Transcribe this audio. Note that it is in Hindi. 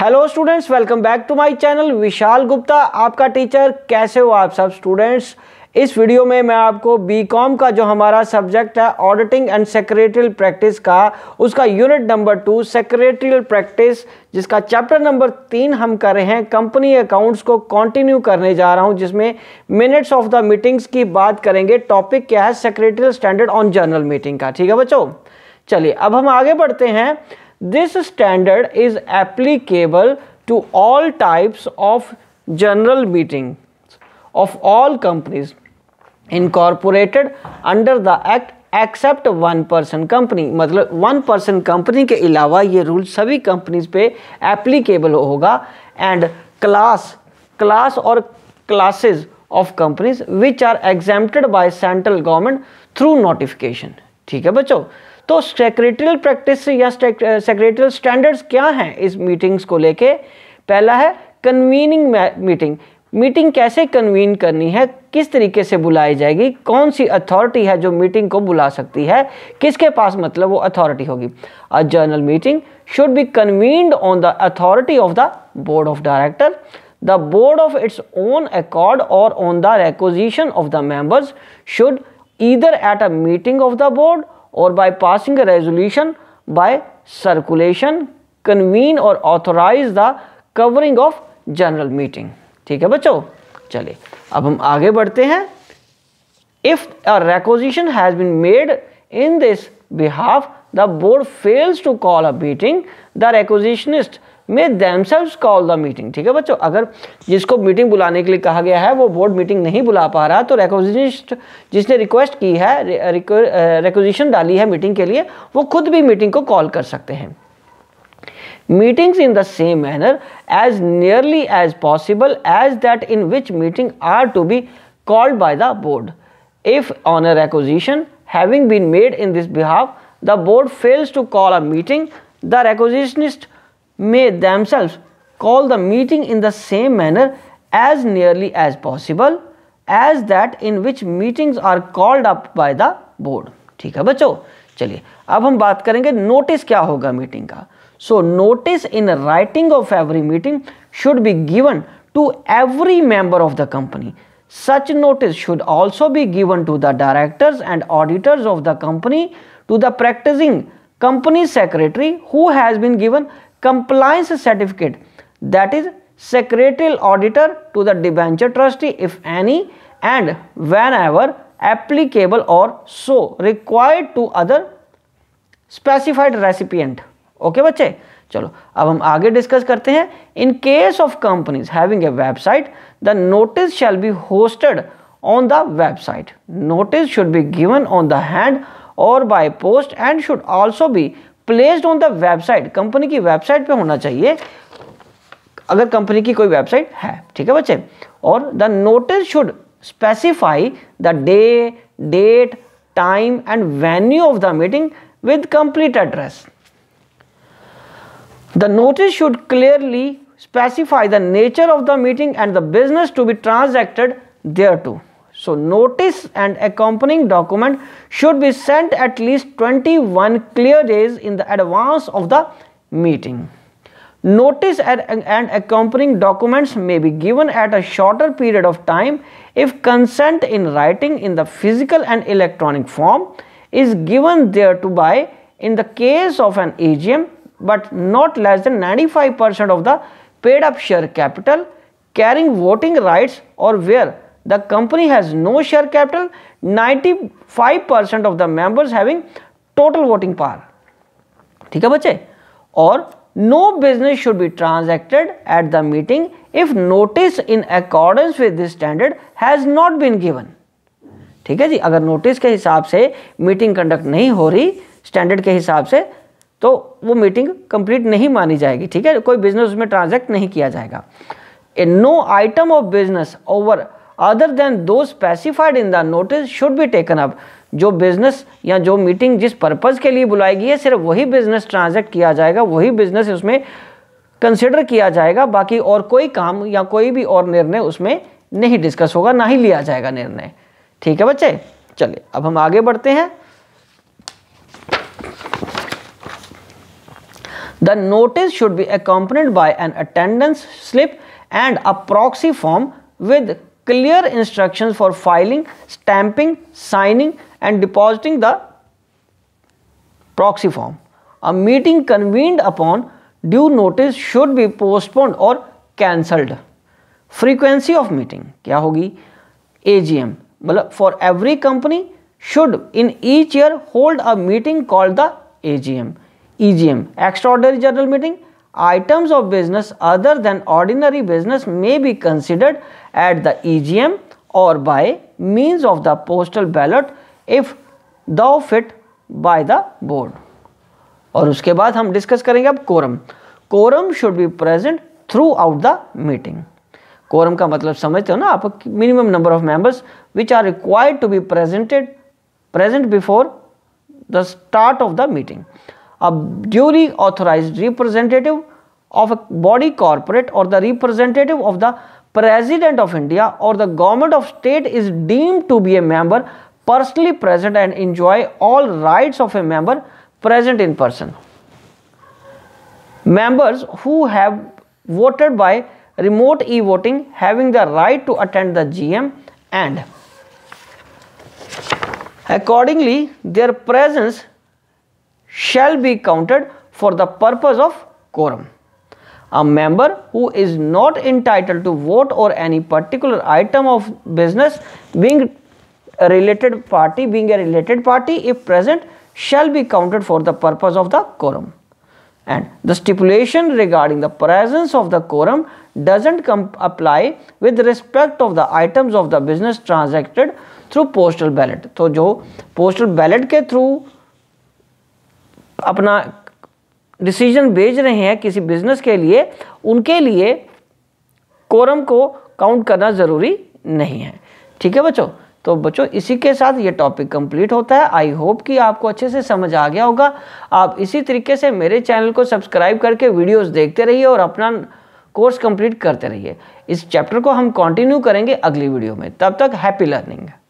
Hello students welcome back to my channel Vishal Gupta आपका टीचर कैसे हो आप सब स्टूडेंट्स इस वीडियो में मैं आपको बीकॉम का जो हमारा सब्जेक्ट है ऑडिटिंग एंड सेक्रेटरियल प्रैक्टिस का उसका unit number two secretarial practice जिसका चैप्टर नंबर तीन हम कर रहे हैं कंपनी अकाउंट्स को कंटिन्यू करने जा रहा हूं जिसमें मिनट्स ऑफ द मीटिंग्स की बात करेंगे टॉपिक क्या है secretarial standard on general meeting का ठीक है बच्चों चलिए अब हम आगे बढ़ते हैं This standard is applicable to all types of general meeting of all companies incorporated under the act except one person company मतलब वन पर्सन कंपनी के अलावा ये रूल सभी कंपनीज पे एप्लीकेबल होगा एंड क्लास क्लास और classes of companies which are exempted by central government through notification ठीक है बच्चों तो सेक्रेटरियल प्रैक्टिस या सेक्रेटरियल स्टैंडर्ड्स क्या हैं इस मीटिंग्स को लेके पहला है कन्वीनिंग मीटिंग मीटिंग कैसे कन्वीन करनी है किस तरीके से बुलाई जाएगी कौन सी अथॉरिटी है जो मीटिंग को बुला सकती है किसके पास मतलब वो अथॉरिटी होगी a general meeting should be convened on the authority of the board of director the board of its own accord और on the requisition of the members should either at a meeting of the board और by passing resolution by circulation convene और authorise the covering of general meeting ठीक है बच्चों चले अब हम आगे बढ़ते हैं if a requisition has been made in this behalf the board fails to call a meeting the requisitionist may themselves call the meeting ठीक है बच्चों अगर जिसको मीटिंग बुलाने के लिए कहा गया है वो बोर्ड मीटिंग नहीं बुला पा रहा तो रिक्वेस्ट जिसने रिक्वेस्ट की है रेकोजिशन uh, डाली है मीटिंग के लिए वो खुद भी मीटिंग को कॉल कर सकते हैं meetings in the same manner as nearly as possible as that in which meeting are to be called by the board if on a requisition having been made in this behalf the board fails to call a meeting the requisitionist may themselves call the meeting in the same manner as nearly as possible as that in which meetings are called up by the board. ठीक है बच्चों चलिए अब हम बात करेंगे नोटिस क्या होगा मीटिंग का so notice in writing of every meeting should be given to every member of the company Such notice should also be given to the directors and auditors of the company, to the practicing company secretary who has been given compliance certificate that is secretarial auditor to the debenture trustee if any and whenever applicable or so required to other specified recipient okay बच्चे Chalo, ab हम aage discuss karte hain. In case of companies having a website, the notice shall be hosted on the website. Notice should be given on the hand or by post and should also be placed on the website company की वेबसाइट पे होना चाहिए अगर कंपनी की कोई वेबसाइट है ठीक है बच्चे और the notice should specify the day date time and venue of the meeting with complete address the notice should clearly specify the nature of the meeting and the business to be transacted thereto So notice and accompanying document should be sent at least 21 clear days in the advance of the meeting. Notice and, and accompanying documents may be given at a shorter period of time if consent in writing in the physical and electronic form is given thereto by in the case of an AGM but not less than 95% of the paid up share capital carrying voting rights or where the company has no share capital 95% of the members having total voting power ठीक है बच्चे और no business should be transacted at the meeting if notice in accordance with this standard has not been given ठीक है जी अगर नोटिस के हिसाब से मीटिंग कंडक्ट नहीं हो रही स्टैंडर्ड के हिसाब से तो वो मीटिंग कंप्लीट नहीं मानी जाएगी ठीक है कोई बिजनेस उसमें ट्रांजैक्ट नहीं किया जाएगा a no item of business over other than those specified in the notice should be taken up जो बिज़नेस या जो मीटिंग जिस पर्पज़ के लिए बुलाई गई है सिर्फ वही बिज़नेस ट्रांजेक्ट किया जाएगा वही बिज़नेस उसमें कंसिडर किया जाएगा बाकी और कोई काम या कोई भी और निर्णय उसमें नहीं डिस्कस होगा ना ही लिया जाएगा निर्णय ठीक है बच्चे चलिए अब हम आगे बढ़ते हैं the notice should be accompanied by an attendance slip and a proxy form with clear instructions for filing, stamping, signing and depositing the proxy form. A meeting convened upon due notice should be postponed or cancelled. Frequency of meeting क्या होगी AGM मतलब for every company should in each year hold a meeting called the AGM. EGM extraordinary general meeting items of business other than ordinary business may be considered at the EGM or by means of the postal ballot if thou fit by the board. और उसके बाद हम डिस्कस करेंगे अब quorum quorum should be present throughout the meeting quorum का मतलब समझते हो ना आप minimum number of members which are required to be presented present before the start of the meeting a duly authorized representative of a body corporate or the representative of the President of India or the government of state is deemed to be a member personally present and enjoy all rights of a member present in person. Members who have voted by remote e-voting having the right to attend the GM and accordingly their presence shall be counted for the purpose of quorum. A member who is not entitled to vote or any particular item of business being a related party being a related party if present shall be counted for the purpose of the quorum and the stipulation regarding the presence of the quorum doesn't apply with respect of the items of the business transacted through postal ballot so postal ballot ke through अपना डिसीजन भेज रहे हैं किसी बिजनेस के लिए उनके लिए कोरम को काउंट करना ज़रूरी नहीं है ठीक है बच्चों तो बच्चों इसी के साथ ये टॉपिक कंप्लीट होता है आई होप कि आपको अच्छे से समझ आ गया होगा आप इसी तरीके से मेरे चैनल को सब्सक्राइब करके वीडियोस देखते रहिए और अपना कोर्स कंप्लीट करते रहिए इस चैप्टर को हम कंटिन्यू करेंगे अगली वीडियो में तब तक हैप्पी लर्निंग